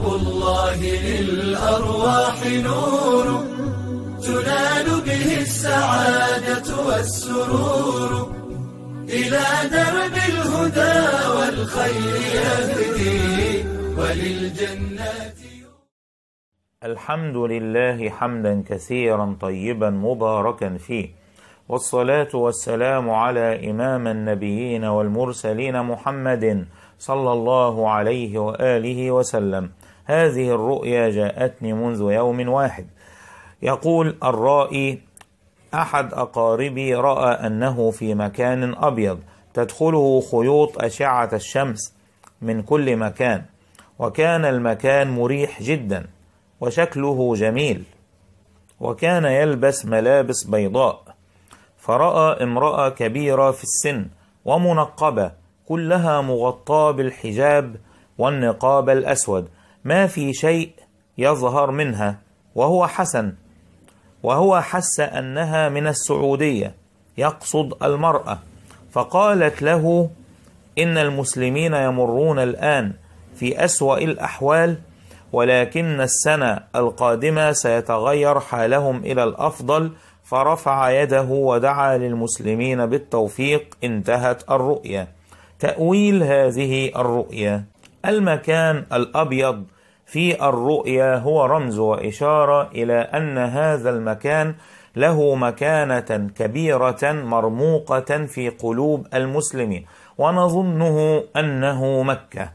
ثواب الله للأرواح نور تنال به السعادة والسرور إلى درب الهدى والخير يهدي وللجنات الحمد لله حمدا كثيرا طيبا مباركا فيه والصلاة والسلام على إمام النبيين والمرسلين محمد صلى الله عليه وآله وسلم هذه الرؤيا جاءتني منذ يوم واحد يقول الرائي احد اقاربي راى انه في مكان ابيض تدخله خيوط اشعه الشمس من كل مكان وكان المكان مريح جدا وشكله جميل وكان يلبس ملابس بيضاء فراى امراه كبيره في السن ومنقبه كلها مغطاه بالحجاب والنقاب الاسود ما في شيء يظهر منها وهو حسن وهو حس أنها من السعودية يقصد المرأة فقالت له إن المسلمين يمرون الآن في أسوأ الأحوال ولكن السنة القادمة سيتغير حالهم إلى الأفضل فرفع يده ودعا للمسلمين بالتوفيق انتهت الرؤية تأويل هذه الرؤية المكان الابيض في الرؤيا هو رمز واشاره الى ان هذا المكان له مكانه كبيره مرموقه في قلوب المسلمين ونظنه انه مكه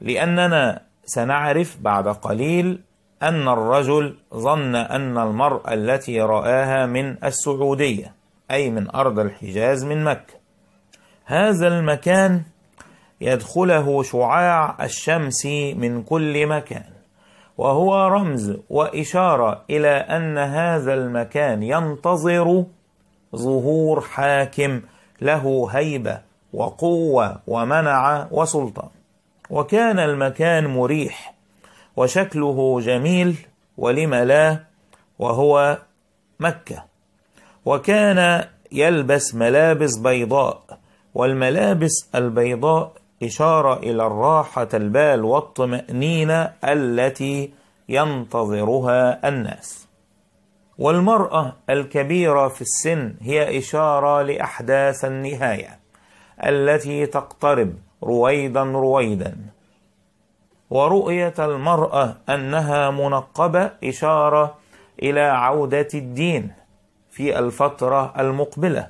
لاننا سنعرف بعد قليل ان الرجل ظن ان المراه التي راها من السعوديه اي من ارض الحجاز من مكه هذا المكان يدخله شعاع الشمس من كل مكان وهو رمز واشاره الى ان هذا المكان ينتظر ظهور حاكم له هيبه وقوه ومنع وسلطه وكان المكان مريح وشكله جميل ولم لا وهو مكه وكان يلبس ملابس بيضاء والملابس البيضاء إشارة إلى الراحة البال والطمأنينة التي ينتظرها الناس. والمرأة الكبيرة في السن هي إشارة لأحداث النهاية التي تقترب رويدا رويدا. ورؤية المرأة أنها منقبة إشارة إلى عودة الدين في الفترة المقبلة.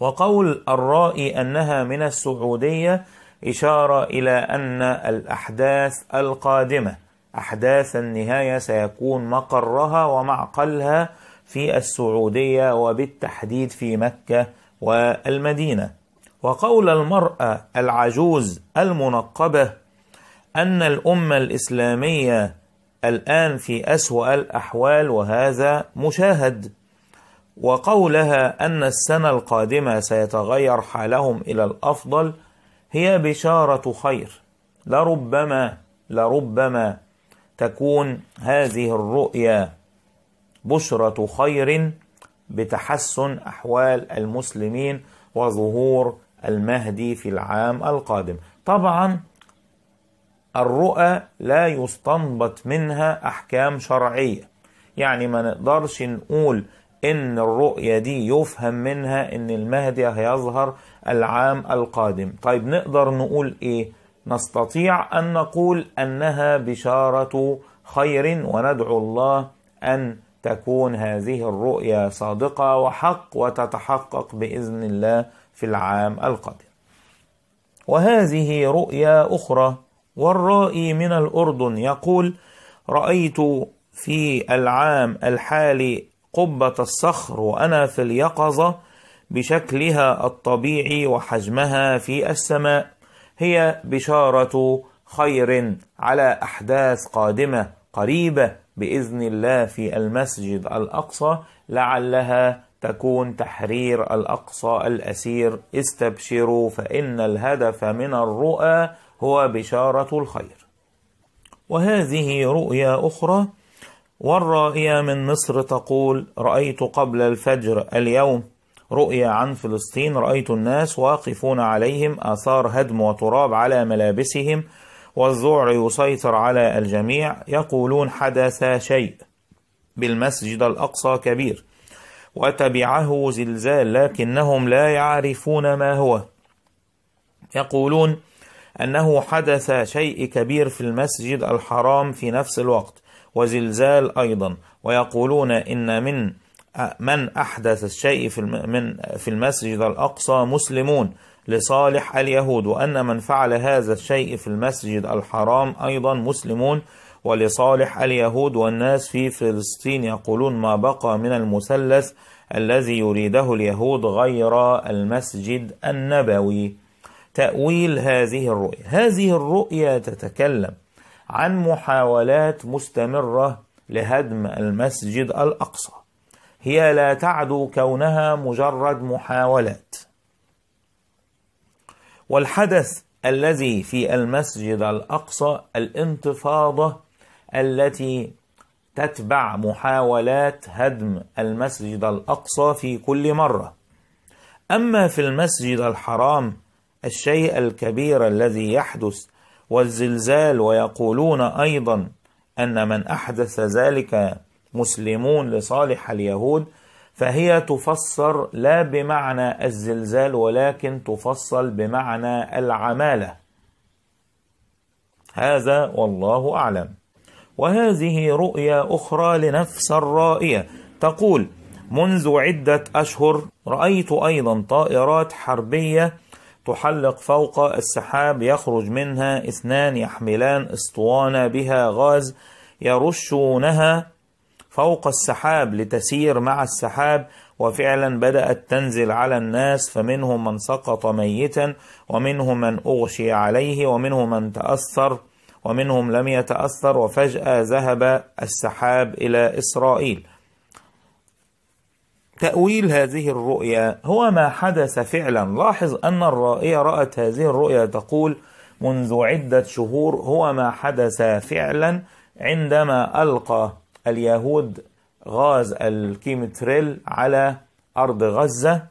وقول الرائي أنها من السعودية إشارة إلى أن الأحداث القادمة أحداث النهاية سيكون مقرها ومعقلها في السعودية وبالتحديد في مكة والمدينة وقول المرأة العجوز المنقبة أن الأمة الإسلامية الآن في أسوأ الأحوال وهذا مشاهد وقولها أن السنة القادمة سيتغير حالهم إلى الأفضل هي بشارة خير لربما لربما تكون هذه الرؤيا بشرة خير بتحسن أحوال المسلمين وظهور المهدي في العام القادم طبعا الرؤى لا يستنبط منها أحكام شرعية يعني ما نقدرش نقول إن الرؤية دي يفهم منها إن المهدي هيظهر العام القادم طيب نقدر نقول إيه؟ نستطيع أن نقول أنها بشارة خير وندعو الله أن تكون هذه الرؤية صادقة وحق وتتحقق بإذن الله في العام القادم وهذه رؤيا أخرى والرائي من الأردن يقول رأيت في العام الحالي قبة الصخر وأنا في اليقظة بشكلها الطبيعي وحجمها في السماء هي بشارة خير على أحداث قادمة قريبة بإذن الله في المسجد الأقصى لعلها تكون تحرير الأقصى الأسير استبشروا فإن الهدف من الرؤى هو بشارة الخير وهذه رؤيا أخرى والرائية من مصر تقول رأيت قبل الفجر اليوم رؤيا عن فلسطين رأيت الناس واقفون عليهم آثار هدم وتراب على ملابسهم والذعر يسيطر على الجميع يقولون حدث شيء بالمسجد الأقصى كبير وتبعه زلزال لكنهم لا يعرفون ما هو يقولون أنه حدث شيء كبير في المسجد الحرام في نفس الوقت وزلزال أيضا ويقولون إن من من أحدث الشيء في من في المسجد الأقصى مسلمون لصالح اليهود وأن من فعل هذا الشيء في المسجد الحرام أيضا مسلمون ولصالح اليهود والناس في فلسطين يقولون ما بقى من المثلث الذي يريده اليهود غير المسجد النبوي تأويل هذه الرؤية هذه الرؤية تتكلم عن محاولات مستمرة لهدم المسجد الأقصى هي لا تعدو كونها مجرد محاولات والحدث الذي في المسجد الأقصى الانتفاضة التي تتبع محاولات هدم المسجد الأقصى في كل مرة أما في المسجد الحرام الشيء الكبير الذي يحدث والزلزال ويقولون أيضا أن من أحدث ذلك مسلمون لصالح اليهود فهي تفسر لا بمعنى الزلزال ولكن تفصل بمعنى العماله هذا والله اعلم وهذه رؤيا اخرى لنفس الرائيه تقول منذ عده اشهر رايت ايضا طائرات حربيه تحلق فوق السحاب يخرج منها اثنان يحملان اسطوانة بها غاز يرشونها فوق السحاب لتسير مع السحاب وفعلا بدأت تنزل على الناس فمنهم من سقط ميتا ومنهم من أغشي عليه ومنهم من تأثر ومنهم لم يتأثر وفجأة ذهب السحاب إلى إسرائيل تأويل هذه الرؤيا هو ما حدث فعلا لاحظ أن الرائية رأت هذه الرؤيا تقول منذ عدة شهور هو ما حدث فعلا عندما ألقى اليهود غاز الكيمتريل على أرض غزة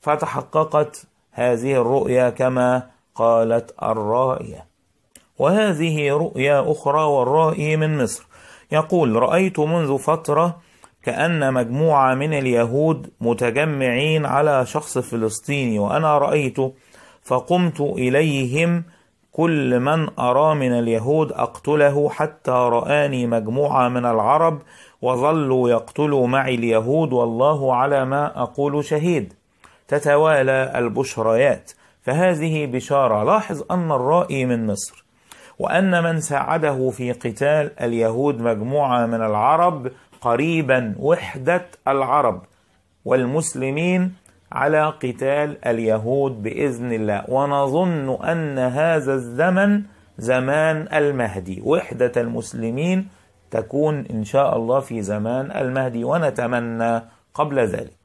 فتحققت هذه الرؤيا كما قالت الرائية وهذه رؤيا أخرى والرائي من مصر يقول رأيت منذ فترة كأن مجموعة من اليهود متجمعين على شخص فلسطيني وأنا رأيته فقمت إليهم كل من أرى من اليهود أقتله حتى رآني مجموعة من العرب وظلوا يقتلوا معي اليهود والله على ما أقول شهيد تتوالى البشريات فهذه بشارة لاحظ أن الرائي من مصر وأن من ساعده في قتال اليهود مجموعة من العرب قريبا وحدة العرب والمسلمين على قتال اليهود باذن الله ونظن ان هذا الزمن زمان المهدي وحده المسلمين تكون ان شاء الله في زمان المهدي ونتمنى قبل ذلك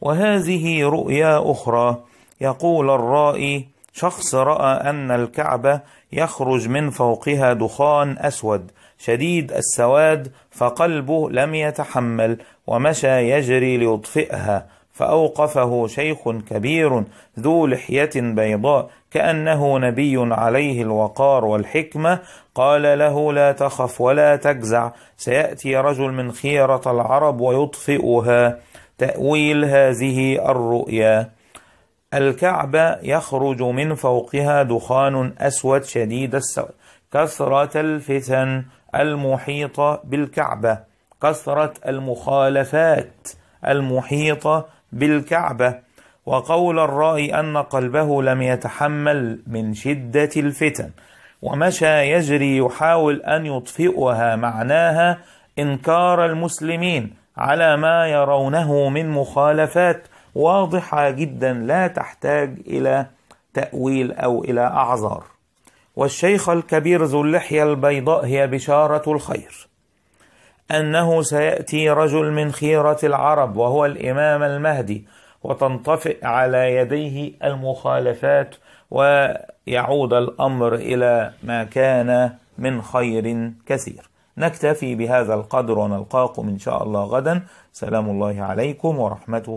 وهذه رؤيا اخرى يقول الرائي شخص راى ان الكعبه يخرج من فوقها دخان اسود شديد السواد فقلبه لم يتحمل ومشى يجري ليطفئها فأوقفه شيخ كبير ذو لحية بيضاء كأنه نبي عليه الوقار والحكمة قال له لا تخف ولا تجزع سيأتي رجل من خيرة العرب ويطفئها تأويل هذه الرؤيا الكعبة يخرج من فوقها دخان أسود شديد السواد كثرة الفتن المحيطة بالكعبة كثرة المخالفات المحيطة بالكعبة وقول الرأي أن قلبه لم يتحمل من شدة الفتن ومشى يجري يحاول أن يطفئها معناها إنكار المسلمين على ما يرونه من مخالفات واضحة جدا لا تحتاج إلى تأويل أو إلى أعذار والشيخ الكبير ذو اللحية البيضاء هي بشارة الخير أنه سيأتي رجل من خيرة العرب وهو الإمام المهدي وتنطفئ على يديه المخالفات ويعود الأمر إلى ما كان من خير كثير نكتفي بهذا القدر ونلقاكم إن شاء الله غدا سلام الله عليكم ورحمته